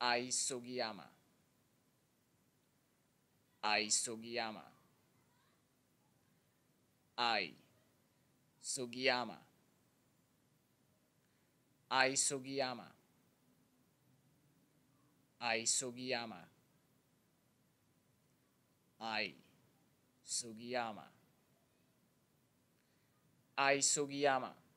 Aisogiyama. Aisogiyama. Ai. Sugiyama. Aisogiyama. Aisogiyama. Ai Sugiyama. Ai Sugiyama.